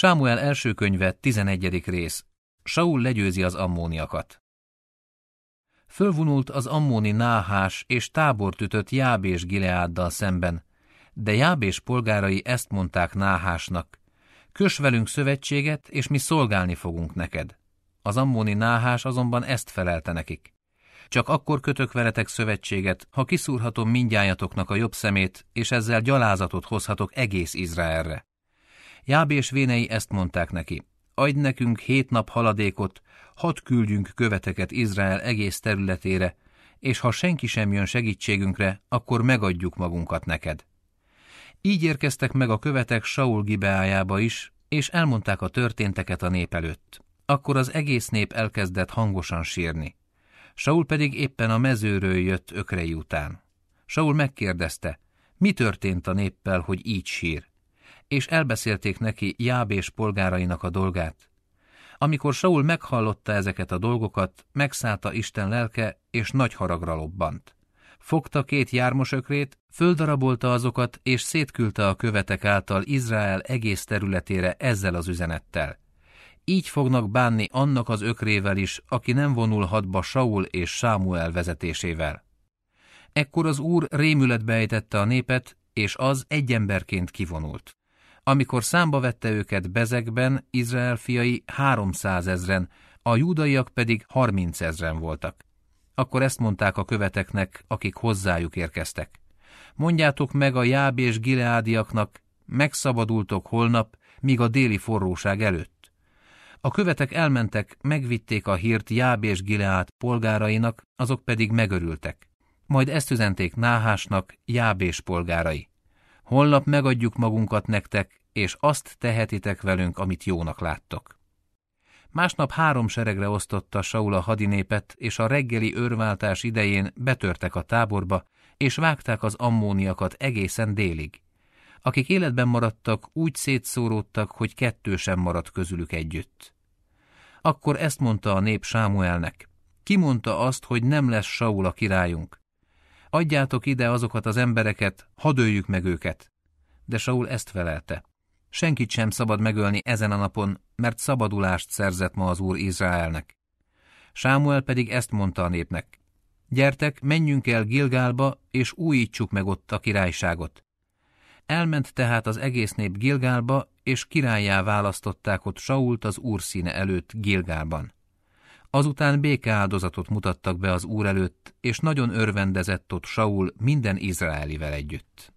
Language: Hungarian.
Sámuel első könyve, 11. rész. Saul legyőzi az ammóniakat. Fölvonult az ammóni náhás és tábort ütött Jábés Gileáddal szemben, de Jábés polgárai ezt mondták náhásnak. Kös velünk szövetséget, és mi szolgálni fogunk neked. Az ammóni náhás azonban ezt felelte nekik. Csak akkor kötök veletek szövetséget, ha kiszúrhatom mindjájatoknak a jobb szemét, és ezzel gyalázatot hozhatok egész Izraelre. Jáb és vénei ezt mondták neki, adj nekünk hét nap haladékot, hadd küldjünk követeket Izrael egész területére, és ha senki sem jön segítségünkre, akkor megadjuk magunkat neked. Így érkeztek meg a követek Saul Gibeájába is, és elmondták a történteket a nép előtt. Akkor az egész nép elkezdett hangosan sírni. Saul pedig éppen a mezőről jött ökrei után. Saul megkérdezte, mi történt a néppel, hogy így sír? és elbeszélték neki Jábés polgárainak a dolgát. Amikor Saul meghallotta ezeket a dolgokat, megszállta Isten lelke, és nagy haragra lobbant. Fogta két jármosökrét, földarabolta azokat, és szétküldte a követek által Izrael egész területére ezzel az üzenettel. Így fognak bánni annak az ökrével is, aki nem vonul hadba Saul és Sámuel vezetésével. Ekkor az úr rémületbe ejtette a népet, és az egy emberként kivonult. Amikor számba vette őket Bezekben, Izrael fiai 300 ezren, a júdaiak pedig 30 ezren voltak. Akkor ezt mondták a követeknek, akik hozzájuk érkeztek. Mondjátok meg a jáb és gileádiaknak, megszabadultok holnap, míg a déli forróság előtt. A követek elmentek, megvitték a hírt Jáb és Gileát polgárainak, azok pedig megörültek. Majd ezt üzenték Náhásnak, Jáb és polgárai. Holnap megadjuk magunkat nektek, és azt tehetitek velünk, amit jónak láttok. Másnap három seregre osztotta Saul a hadinépet, és a reggeli őrváltás idején betörtek a táborba, és vágták az ammóniakat egészen délig. Akik életben maradtak, úgy szétszóródtak, hogy kettő sem maradt közülük együtt. Akkor ezt mondta a nép Sámuelnek. Kimondta azt, hogy nem lesz Saul a királyunk. Adjátok ide azokat az embereket, hadd meg őket. De Saul ezt felelte. Senkit sem szabad megölni ezen a napon, mert szabadulást szerzett ma az Úr Izraelnek. Sámuel pedig ezt mondta a népnek. Gyertek, menjünk el Gilgálba, és újítsuk meg ott a királyságot. Elment tehát az egész nép Gilgálba, és királyjá választották ott Sault az úr színe előtt Gilgálban. Azután békeáldozatot mutattak be az úr előtt, és nagyon örvendezett ott Saul minden Izraelivel együtt.